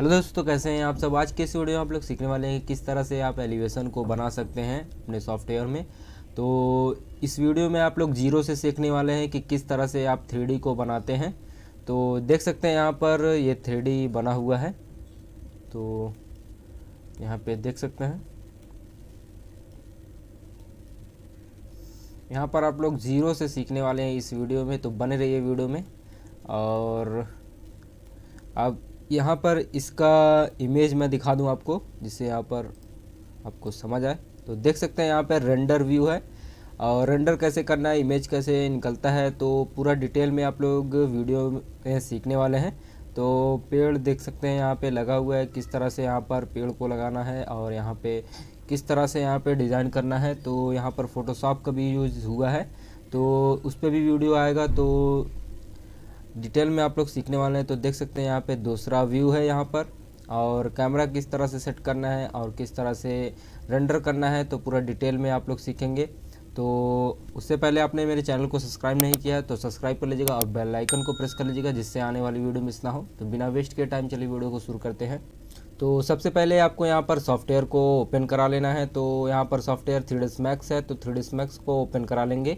hello दोस्तों तो कैसे हैं आप सब आज के इस वीडियो में आप लोग सीखने वाले हैं किस तरह से आप एलिवेशन को बना सकते हैं अपने सॉफ्टवेयर में तो इस वीडियो में आप लोग जीरो से सीखने वाले हैं कि किस तरह से आप थ्री को बनाते हैं तो देख सकते हैं यहाँ पर ये थ्री बना हुआ है तो यहाँ पे देख सकते हैं यहाँ पर आप लोग ज़ीरो से सीखने वाले हैं इस वीडियो में तो बने रहिए वीडियो में और अब यहाँ पर इसका इमेज मैं दिखा दूँ आपको जिससे यहाँ पर आपको समझ आए तो देख सकते हैं यहाँ पर रेंडर व्यू है और रेंडर कैसे करना है इमेज कैसे निकलता है तो पूरा डिटेल में आप लोग वीडियो में सीखने वाले हैं तो पेड़ देख सकते हैं यहाँ पे लगा हुआ है किस तरह से यहाँ पर पेड़ को लगाना है और यहाँ पे किस तरह से यहाँ पे डिज़ाइन करना है तो यहाँ पर फ़ोटोशॉप का भी यूज़ हुआ है तो उस पर भी वीडियो आएगा तो डिटेल में आप लोग सीखने वाले हैं तो देख सकते हैं यहाँ पे दूसरा व्यू है यहाँ पर और कैमरा किस तरह से सेट करना है और किस तरह से रेंडर करना है तो पूरा डिटेल में आप लोग सीखेंगे तो उससे पहले आपने मेरे चैनल को सब्सक्राइब नहीं किया तो सब्सक्राइब कर लीजिएगा और बेल आइकन को प्रेस कर लीजिएगा जिससे आने वाली वीडियो मिस ना हो तो बिना वेस्ट के टाइम चले वीडियो को शुरू करते हैं तो सबसे पहले आपको यहाँ पर सॉफ्टवेयर को ओपन करा लेना है तो यहाँ पर सॉफ्टवेयर थ्री मैक्स है तो थ्री मैक्स को ओपन करा लेंगे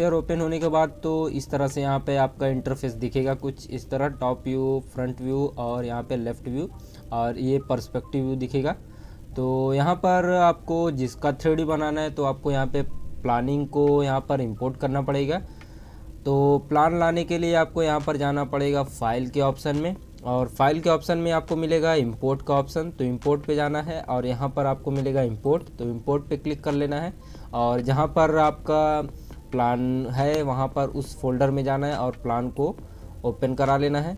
सॉफ्टवेयर ओपन होने के बाद तो इस तरह से यहाँ पे आपका इंटरफेस दिखेगा कुछ इस तरह टॉप व्यू फ्रंट व्यू और यहाँ पे लेफ़्ट व्यू और ये पर्सपेक्टिव व्यू दिखेगा तो यहाँ पर आपको जिसका थ्री बनाना है तो आपको यहाँ पे प्लानिंग को यहाँ पर इंपोर्ट करना पड़ेगा तो प्लान लाने के लिए आपको यहाँ पर जाना पड़ेगा फाइल के ऑप्शन में और फाइल के ऑप्शन में आपको मिलेगा इंपोर्ट का ऑप्शन तो इंपोर्ट पे जाना है और यहाँ पर आपको मिलेगा इंपोर्ट तो इंपोर्ट पे क्लिक कर लेना है और जहाँ पर आपका प्लान है वहाँ पर उस फोल्डर में जाना है और प्लान को ओपन करा लेना है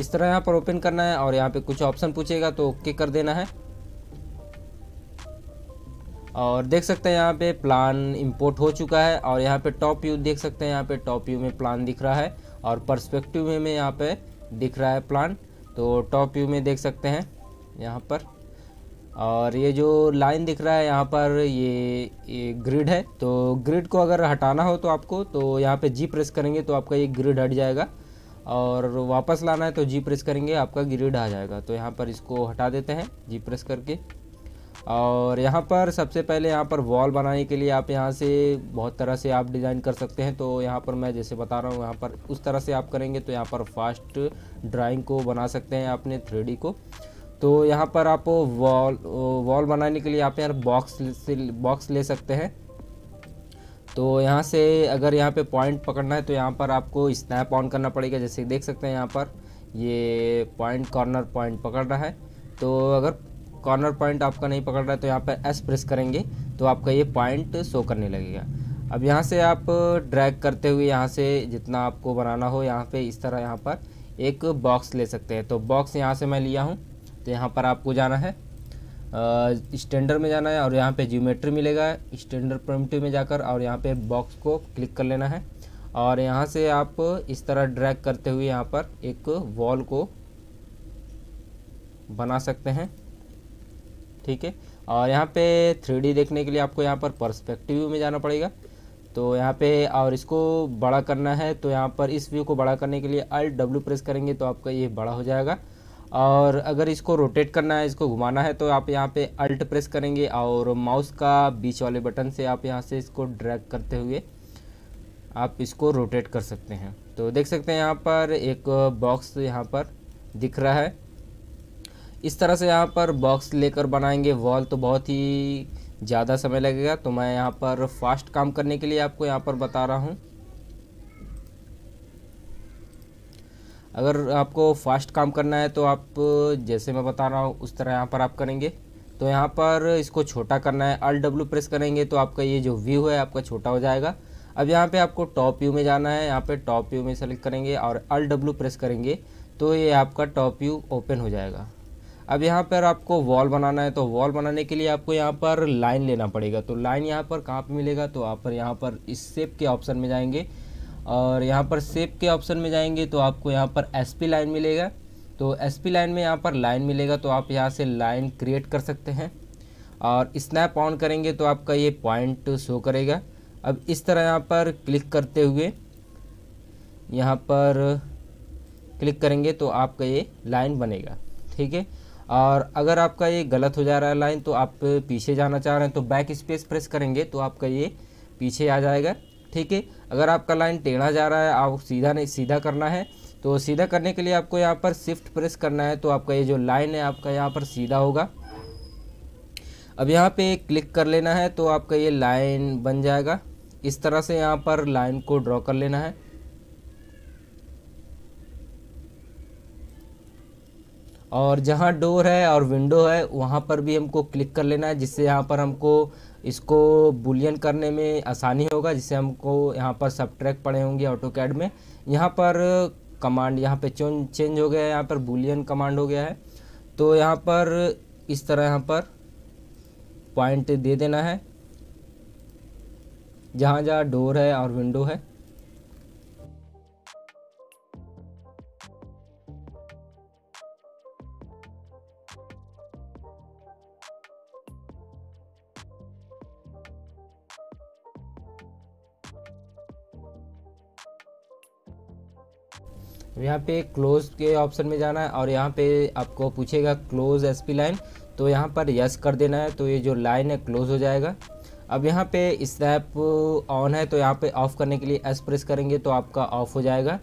इस तरह यहाँ पर ओपन करना है और यहाँ पे कुछ ऑप्शन पूछेगा तो ओके कर देना है और देख सकते हैं यहाँ पे प्लान इंपोर्ट हो चुका है और यहाँ पे टॉप व्यू देख सकते हैं यहाँ पे टॉप व्यू में प्लान दिख रहा है और पर्सपेक्टिव में यहाँ पे दिख रहा है प्लान तो टॉप व्यू में देख सकते हैं यहाँ पर और ये जो लाइन दिख रहा है यहाँ पर ये, ये ग्रिड है तो ग्रिड को अगर हटाना हो तो आपको तो यहाँ पे जी प्रेस करेंगे तो आपका ये ग्रिड हट जाएगा और वापस लाना है तो जी प्रेस करेंगे आपका ग्रिड आ जाएगा तो यहाँ पर इसको हटा देते हैं जी प्रेस करके और यहाँ पर सबसे पहले यहाँ पर वॉल बनाने के लिए आप यहाँ से बहुत तरह से आप डिज़ाइन कर सकते हैं तो यहाँ पर मैं जैसे बता रहा हूँ यहाँ पर उस तरह से आप करेंगे तो यहाँ पर फास्ट ड्राइंग को बना सकते हैं अपने थ्री को तो यहाँ पर आप वॉल वॉल बनाने के लिए आप यहाँ बॉक्स से बॉक्स ले सकते हैं तो यहाँ से अगर यहाँ पे पॉइंट पकड़ना है तो यहाँ पर आपको स्नैप ऑन करना पड़ेगा जैसे देख सकते हैं यहाँ पर ये पॉइंट कॉर्नर पॉइंट पकड़ रहा है तो अगर कॉर्नर पॉइंट आपका नहीं पकड़ रहा है तो यहाँ पर एस प्रेस करेंगे तो आपका ये पॉइंट शो करने लगेगा अब यहाँ से आप ड्रैग करते हुए यहाँ से जितना आपको बनाना हो यहाँ पे इस तरह यहाँ पर एक बॉक्स ले सकते हैं तो बॉक्स यहाँ से मैं लिया हूँ तो यहाँ पर आपको जाना है स्टैंडर्ड में जाना है और यहाँ पे जियोमेट्री मिलेगा स्टैंडर्ड प्रमिटिव में जाकर और यहाँ पे बॉक्स को क्लिक कर लेना है और यहाँ से आप इस तरह ड्रैग करते हुए यहाँ पर एक वॉल को बना सकते हैं ठीक है और यहाँ पे थ्री देखने के लिए आपको यहाँ पर परस्पेक्टिव में जाना पड़ेगा तो यहाँ पे और इसको बड़ा करना है तो यहाँ पर इस व्यू को बड़ा करने के लिए अल्ट डब्ल्यू प्रेस करेंगे तो आपका ये बड़ा हो जाएगा और अगर इसको रोटेट करना है इसको घुमाना है तो आप यहाँ पे अल्ट प्रेस करेंगे और माउस का बीच वाले बटन से आप यहाँ से इसको ड्रैग करते हुए आप इसको रोटेट कर सकते हैं तो देख सकते हैं यहाँ पर एक बॉक्स यहाँ पर दिख रहा है इस तरह से यहाँ पर बॉक्स लेकर बनाएंगे वॉल तो बहुत ही ज़्यादा समय लगेगा तो मैं यहाँ पर फास्ट काम करने के लिए आपको यहाँ पर बता रहा हूँ अगर आपको फास्ट काम करना है तो आप जैसे मैं बता रहा हूँ उस तरह यहाँ पर आप करेंगे तो यहाँ पर इसको छोटा करना है अल डब्ल्यू प्रेस करेंगे तो आपका ये जो व्यू है आपका छोटा हो जाएगा अब यहाँ पे आपको टॉप व्यू में जाना है यहाँ पे टॉप व्यू में सेलेक्ट करेंगे और अल डब्ल्यू प्रेस करेंगे तो ये आपका टॉप व्यू ओपन हो जाएगा अब यहाँ पर आपको वॉल बनाना है तो वॉल बनाने के लिए आपको यहाँ पर लाइन लेना पड़ेगा तो लाइन यहाँ पर कहाँ पर मिलेगा तो आप पर यहाँ पर इस सेप के ऑप्शन में जाएंगे और यहाँ पर सेप के ऑप्शन में जाएंगे तो आपको यहाँ पर एस लाइन मिलेगा तो एस लाइन में यहाँ पर लाइन मिलेगा तो आप यहाँ से लाइन क्रिएट कर सकते हैं और स्नैप ऑन करेंगे तो आपका ये पॉइंट शो करेगा अब इस तरह यहाँ पर क्लिक करते हुए यहाँ पर क्लिक करेंगे तो आपका ये लाइन बनेगा ठीक है और अगर आपका ये गलत हो जा रहा है लाइन तो आप पीछे जाना चाह रहे हैं तो बैक स्पेस प्रेस करेंगे तो आपका ये पीछे आ जाएगा ठीक है अगर आपका लाइन टेढ़ा जा रहा है आप सीधा नहीं सीधा करना है तो सीधा करने के लिए आपको यहाँ पर शिफ्ट प्रेस करना है तो आपका ये जो लाइन है आपका यहाँ पर सीधा होगा अब यहाँ पे क्लिक कर लेना है तो आपका ये लाइन बन जाएगा इस तरह से यहाँ पर लाइन को ड्रॉ कर लेना है और जहाँ डोर है और विंडो है वहाँ पर भी हमको क्लिक कर लेना है जिससे यहाँ पर हमको इसको बुलियन करने में आसानी होगा जिससे हमको यहाँ पर सब ट्रैक पड़े होंगे ऑटो कैड में यहाँ पर कमांड यहाँ पे चेंज हो गया है यहाँ पर बुलियन कमांड हो गया है तो यहाँ पर इस तरह यहाँ पर पॉइंट दे देना है जहाँ जहाँ डोर है और विंडो है तो यहाँ पे क्लोज के ऑप्शन में जाना है और यहाँ पे आपको पूछेगा क्लोज एस पी लाइन तो यहाँ पर यस कर देना है तो ये जो लाइन है क्लोज हो जाएगा अब यहाँ पे स्नैप ऑन है तो यहाँ पे ऑफ़ करने के लिए एस प्रेस करेंगे तो आपका ऑफ़ हो जाएगा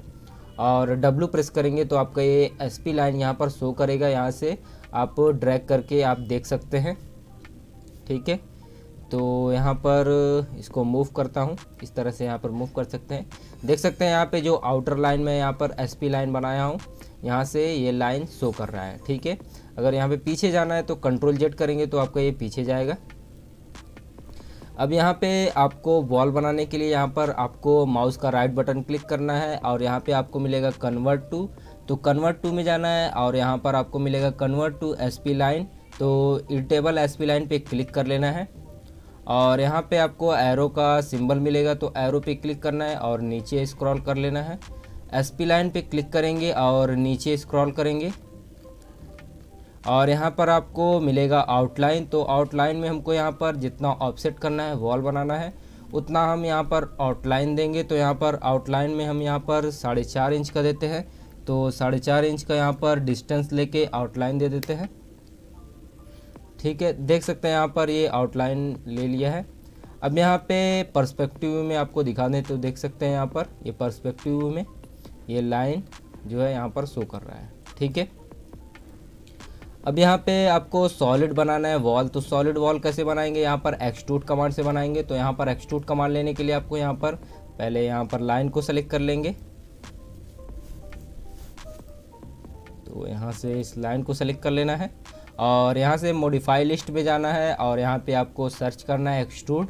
और डब्लू प्रेस करेंगे तो आपका ये एस पी लाइन यहाँ पर शो करेगा यहाँ से आप ड्रैग करके आप देख सकते हैं ठीक है तो यहाँ पर इसको मूव करता हूँ इस तरह से यहाँ पर मूव कर सकते हैं देख सकते हैं यहाँ पे जो आउटर लाइन में यहाँ पर एस लाइन बनाया हूँ यहाँ से ये लाइन शो कर रहा है ठीक है अगर यहाँ पे पीछे जाना है तो कंट्रोल जेट करेंगे तो आपका ये पीछे जाएगा अब यहाँ पे आपको वॉल बनाने के लिए यहाँ पर आपको माउस का राइट बटन क्लिक करना है और यहाँ पे आपको मिलेगा कन्वर्ट टू तो कन्वर्ट टू में जाना है और यहाँ पर आपको मिलेगा कन्वर्ट टू एस लाइन तो इरिटेबल एस लाइन पे क्लिक कर लेना है और यहाँ पे आपको एरो का सिंबल मिलेगा तो एरो पे क्लिक करना है और नीचे स्क्रॉल कर लेना है एस पी लाइन पे क्लिक करेंगे और नीचे स्क्रॉल करेंगे और यहाँ पर आपको मिलेगा आउटलाइन तो आउटलाइन में हमको यहाँ पर जितना ऑफसेट करना है वॉल बनाना है उतना हम यहाँ पर आउटलाइन देंगे तो यहाँ पर आउटलाइन में हम यहाँ पर साढ़े चार इंच का देते हैं तो साढ़े चार इंच का यहाँ पर डिस्टेंस लेके आउटलाइन दे देते हैं ठीक है देख सकते हैं यहाँ पर ये आउटलाइन ले लिया है अब यहाँ पे पर्सपेक्टिव में आपको दिखा दें तो देख सकते हैं यहाँ पर ये पर्सपेक्टिव में ये लाइन जो है यहाँ पर शो कर रहा है ठीक है अब यहाँ पे आपको सॉलिड बनाना है वॉल तो सॉलिड वॉल कैसे बनाएंगे यहाँ पर एक्सट्रूट कमांड से बनाएंगे तो यहाँ पर एक्सट्रूट कमांड लेने के लिए आपको यहाँ पर पहले यहाँ पर लाइन को सेलेक्ट कर लेंगे तो यहाँ से इस लाइन को सेलेक्ट कर लेना है और यहाँ से मोडिफाई लिस्ट पे जाना है और यहाँ पे आपको सर्च करना है एक्सट्रूड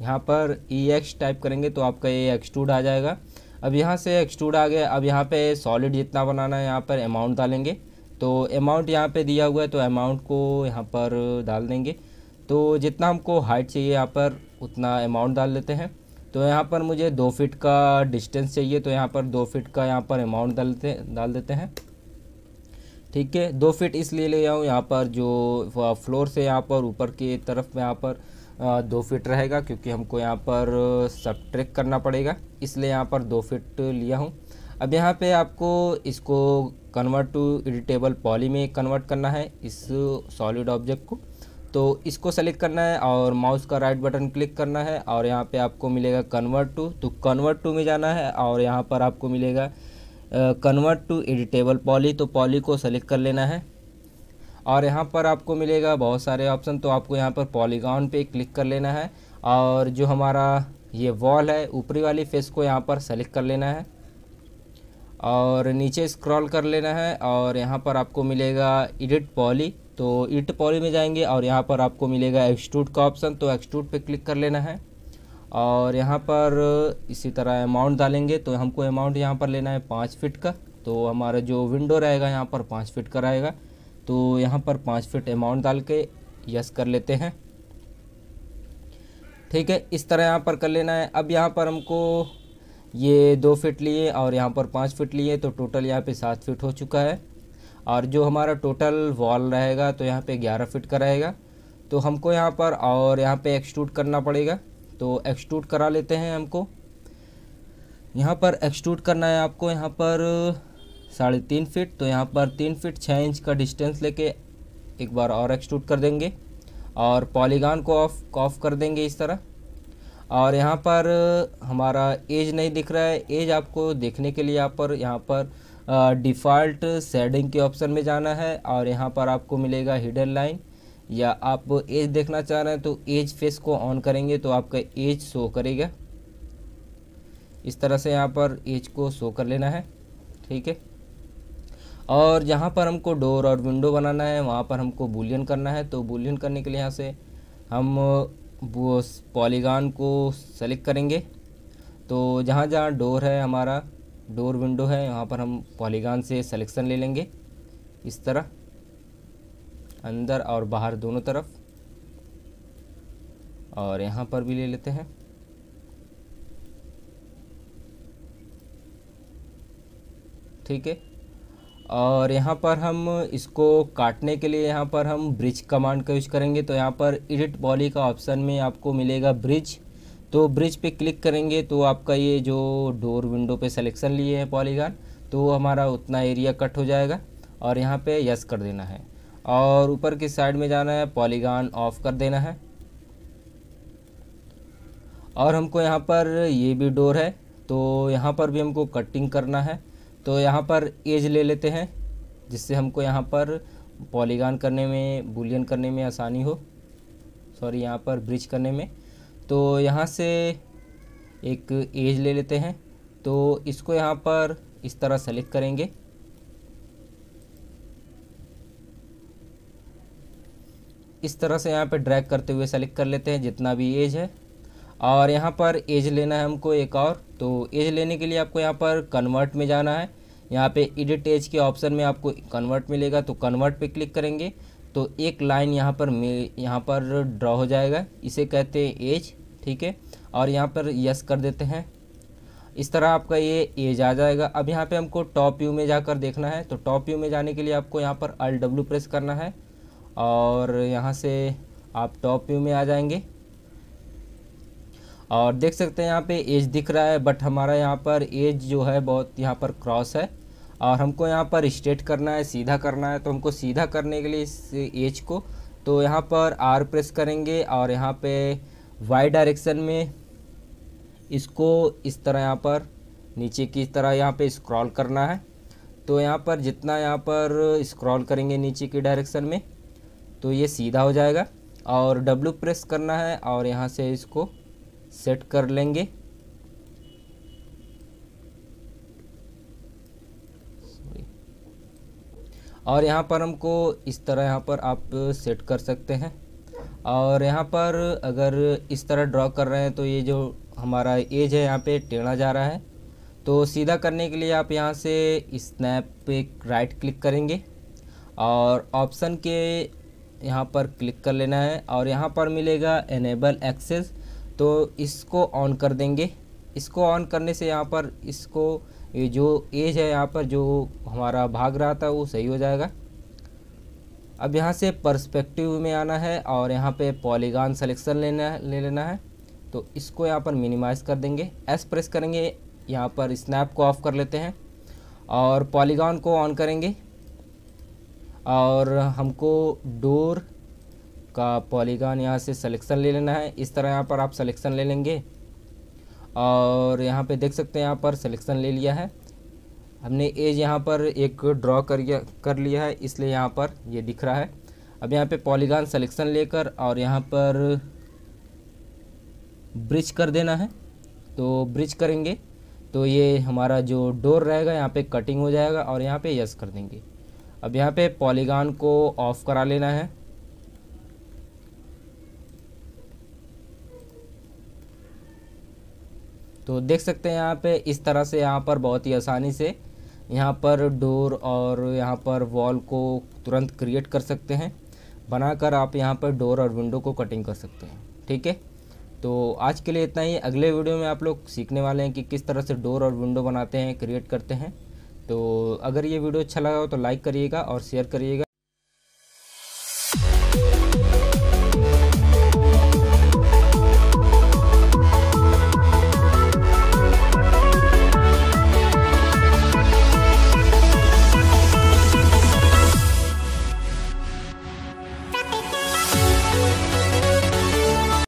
यहाँ पर ई एक्स टाइप करेंगे तो आपका ये एक्सट्रूड आ जाएगा अब यहाँ से एक्सट्रूड आ गया अब यहाँ पे सॉलिड जितना बनाना है यहाँ पर अमाउंट डालेंगे तो अमाउंट यहाँ पे दिया हुआ है तो अमाउंट को यहाँ पर डाल देंगे तो जितना हमको हाइट चाहिए यहाँ पर उतना अमाउंट डाल लेते हैं तो यहाँ पर मुझे दो फिट का डिस्टेंस चाहिए तो यहाँ पर दो फिट का यहाँ पर अमाउंट डालते डाल देते हैं ठीक है दो फिट इसलिए ले आऊँ यहाँ पर जो फ्लोर से यहाँ पर ऊपर की तरफ में यहाँ पर दो फिट रहेगा क्योंकि हमको यहाँ पर सब करना पड़ेगा इसलिए यहाँ पर दो फिट लिया हूँ अब यहाँ पे आपको इसको कन्वर्ट टू इडिटेबल पॉली में कन्वर्ट करना है इस सॉलिड ऑब्जेक्ट को तो इसको सेलेक्ट करना है और माउस का राइट बटन क्लिक करना है और यहाँ पे आपको मिलेगा कन्वर्ट टू तो कन्वर्ट टू में जाना है और यहाँ पर आपको मिलेगा कन्वर्ट टू एडिटेबल पॉली तो पॉली को सेलेक्ट कर लेना है और यहाँ पर आपको मिलेगा बहुत सारे ऑप्शन तो आपको यहाँ पर पॉलीगॉन पे क्लिक कर लेना है और जो हमारा ये वॉल है ऊपरी वाली फेस को यहाँ पर सेलेक्ट कर लेना है और नीचे स्क्रॉल कर लेना है और यहाँ पर आपको मिलेगा एडिट पॉली तो इट पॉली में जाएंगे और यहाँ पर आपको मिलेगा एक्सट्रूड का ऑप्शन तो एक्सट्रूड पे क्लिक कर लेना है और यहाँ पर इसी तरह अमाउंट डालेंगे तो हमको अमाउंट यहाँ पर लेना है पाँच फिट का तो हमारा जो विंडो रहेगा यहाँ पर पाँच फिट का रहेगा तो यहाँ पर पाँच फिट अमाउंट डाल के यस कर लेते हैं ठीक है इस तरह यहाँ पर कर लेना है अब यहाँ पर हमको ये दो फिट लिए और यहाँ पर पाँच फिट लिए तो टोटल यहाँ पे सात फिट हो चुका है और जो हमारा टोटल वॉल रहेगा तो यहाँ पे ग्यारह फिट का रहेगा तो हमको यहाँ पर और यहाँ पे एक्सट्रूट करना पड़ेगा तो एक्सट्रूट करा लेते हैं हमको यहाँ पर एक्सट्रूट करना है आपको यहाँ पर साढ़े तीन फिट तो यहाँ पर तीन फिट छः इंच का डिस्टेंस लेके एक बार और एक्सट्रूट कर देंगे और पॉलीगान को ऑफ ऑफ कर देंगे इस तरह और यहाँ पर हमारा एज नहीं दिख रहा है एज आपको देखने के लिए यहाँ पर यहाँ पर डिफ़ॉल्ट सेडिंग के ऑप्शन में जाना है और यहाँ पर आपको मिलेगा हिडन लाइन या आप एज देखना चाह रहे हैं तो एज फेस को ऑन करेंगे तो आपका एज शो करेगा इस तरह से यहाँ पर एज को शो कर लेना है ठीक है और जहाँ पर हमको डोर और विंडो बनाना है वहाँ पर हमको बुलियन करना है तो बुलियन करने के लिए यहाँ से हम वो पॉलीगान को सेलेक्ट करेंगे तो जहाँ जहाँ डोर है हमारा डोर विंडो है यहाँ पर हम पॉलीगान से सिलेक्शन ले लेंगे इस तरह अंदर और बाहर दोनों तरफ और यहाँ पर भी ले लेते हैं ठीक है और यहाँ पर हम इसको काटने के लिए यहाँ पर हम ब्रिज कमांड का यूज करेंगे तो यहाँ पर एडिट बॉली का ऑप्शन में आपको मिलेगा ब्रिज तो ब्रिज पे क्लिक करेंगे तो आपका ये जो डोर विंडो पे सिलेक्शन लिए हैं पॉलीगान तो हमारा उतना एरिया कट हो जाएगा और यहाँ पे यस कर देना है और ऊपर की साइड में जाना है पॉलीगान ऑफ कर देना है और हमको यहाँ पर ये भी डोर है तो यहाँ पर भी हमको कटिंग करना है तो यहाँ पर एज ले लेते हैं जिससे हमको यहाँ पर पॉलीगान करने में बुलियन करने में आसानी हो सॉरी यहाँ पर ब्रिज करने में तो यहाँ से एक एज ले लेते हैं तो इसको यहाँ पर इस तरह सेलेक्ट करेंगे इस तरह से यहाँ पे ड्रैग करते हुए सेलेक्ट कर लेते हैं जितना भी एज है और यहाँ पर एज लेना है हमको एक और तो एज लेने के लिए आपको यहाँ पर कन्वर्ट में जाना है यहाँ पे एडिट एज के ऑप्शन में आपको कन्वर्ट मिलेगा तो कन्वर्ट पे क्लिक करेंगे तो एक लाइन यहाँ पर यहाँ पर ड्रॉ हो जाएगा इसे कहते हैं एज ठीक है और यहाँ पर यस कर देते हैं इस तरह आपका ये एज आ जाएगा अब यहाँ पे हमको टॉप व्यू में जाकर देखना है तो टॉप व्यू में जाने के लिए आपको यहाँ पर अल डब्ल्यू प्रेस करना है और यहाँ से आप टॉप व्यू में आ जाएंगे और देख सकते हैं यहाँ पे एज दिख रहा है बट हमारा यहाँ पर एज जो है बहुत यहाँ पर क्रॉस है और हमको यहाँ पर स्ट्रेट करना है सीधा करना है तो हमको सीधा करने के लिए इस एज को तो यहाँ पर आर प्रेस करेंगे और यहाँ पे वाई डायरेक्शन में इसको इस तरह यहाँ पर नीचे की तरह यहाँ पे स्क्रॉल करना है तो यहाँ पर जितना यहाँ पर स्क्रॉल करेंगे नीचे की डायरेक्शन में तो ये सीधा हो जाएगा और डब्लू प्रेस करना है और यहाँ से इसको सेट कर लेंगे और यहाँ पर हमको इस तरह यहाँ पर आप सेट कर सकते हैं और यहाँ पर अगर इस तरह ड्रॉ कर रहे हैं तो ये जो हमारा एज है यहाँ पे टेढ़ा जा रहा है तो सीधा करने के लिए आप यहाँ से स्नैप पे राइट क्लिक करेंगे और ऑप्शन के यहाँ पर क्लिक कर लेना है और यहाँ पर मिलेगा एनेबल एक्सेस तो इसको ऑन कर देंगे इसको ऑन करने से यहाँ पर इसको ये जो एज है यहाँ पर जो हमारा भाग रहा था वो सही हो जाएगा अब यहाँ से पर्सपेक्टिव में आना है और यहाँ पे पॉलीगान सिलेक्शन लेना ले लेना है तो इसको यहाँ पर मिनिमाइज़ कर देंगे एस प्रेस करेंगे यहाँ पर स्नैप को ऑफ़ कर लेते हैं और पॉलीगान को ऑन करेंगे और हमको डोर का पॉलीगान यहाँ से सिलेक्शन ले लेना है इस तरह यहाँ पर आप सिलेक्शन ले लेंगे और यहाँ पे देख सकते हैं यहाँ पर सिलेक्शन ले लिया है हमने एज यहाँ पर एक ड्रॉ कर कर लिया है इसलिए यहाँ पर ये यह दिख रहा है अब यहाँ पे पॉलीगान सिलेक्शन लेकर और यहाँ पर ब्रिज कर देना है तो ब्रिज करेंगे तो ये हमारा जो डोर रहेगा यहाँ पे कटिंग हो जाएगा और यहाँ पे यस कर देंगे अब यहाँ पे पॉलीगान को ऑफ़ करा लेना है तो देख सकते हैं यहाँ पे इस तरह से यहाँ पर बहुत ही आसानी से यहाँ पर डोर और यहाँ पर वॉल को तुरंत क्रिएट कर सकते हैं बनाकर आप यहाँ पर डोर और विंडो को कटिंग कर सकते हैं ठीक है तो आज के लिए इतना ही अगले वीडियो में आप लोग सीखने वाले हैं कि किस तरह से डोर और विंडो बनाते हैं क्रिएट करते हैं तो अगर ये वीडियो अच्छा लगा हो तो लाइक करिएगा और शेयर करिएगा